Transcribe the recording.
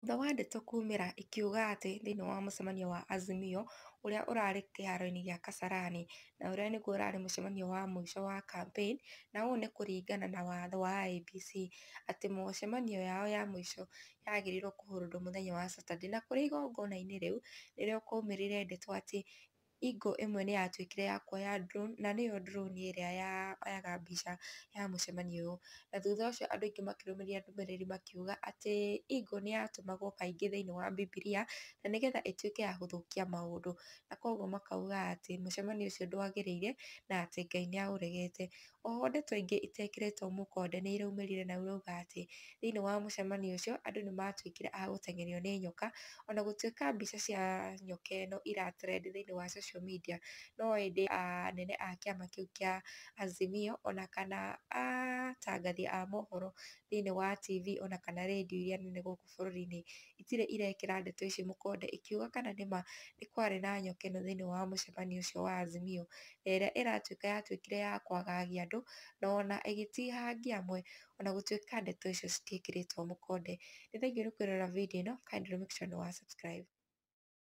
Thutha wa ndeto kuumĩra ĩkiuga atĩ thĩinĩ wa mũcemanio wa Azimio ũrĩa ũrarĩ kĩharo-inĩ gĩa Kasarani na ũrĩa nĩguo ũrarĩ mũcemanio wa mũico wa kampeini na ũũ nĩ kũringana na watho wa IEBC atĩ mĩcemanio yao ya mũico yagĩrĩirwo kũhũrĩrwo mũthenya wa Saturday na kũrĩ igongona-inĩ rĩu nĩrĩo kwaumĩrire ndeto atĩ Eagle ĩmwe nĩ yatuĩkire ya kuoya drone, na nĩyo drone ĩrĩa yoyaga mbica ya mũcemanio ũyũ. Na thutha ũcio andũ aingĩ makĩrũmĩrĩra ndũmĩrĩri makiuga atĩ Eagle nĩ yatũmagwo kaingĩ thĩinĩ wa Bibilia, na nĩgetha ĩtuĩke ya gũthũkia maũndũ. Na koguo makauga atĩ mũcemanio ũcio ndwagĩrĩire, na atĩ Ngai nĩ aũregete. Oho ndeto ingĩ itekĩrĩtwo mũkonde nĩ iraumĩrire na irauga atĩ, thĩinĩ wa mũcemanio ũcio, andũ nĩ matuĩkire a gũteng'erio nĩ nyoka, ona gũtuĩka mbica cia nyoka ĩno ira trend thĩinĩ wa social social media no ĩndĩ ah, anene a kĩama kĩu kia Azimio ona kana atangathi ah, a mohoro thĩiniĩ wa TV ona kana radio iria nene gũkũ bũrũri-inĩ itirĩ irekĩra ndeto ici mũkonde ikiuga kana nĩma nĩ kwarĩ na nyokeno thĩiniĩ wa mũcemanio ũcio wa Azimio, na ĩrĩa ĩratuĩka yatuĩkire ya kwagagia andũ na ona ĩgĩtiha ngĩamwe ona gũtuĩka ndeto icio citiekĩrĩtwo mũkonde. ni thengiũ nĩ kwĩrora video ĩno kindly make sure nĩ wa subscribe.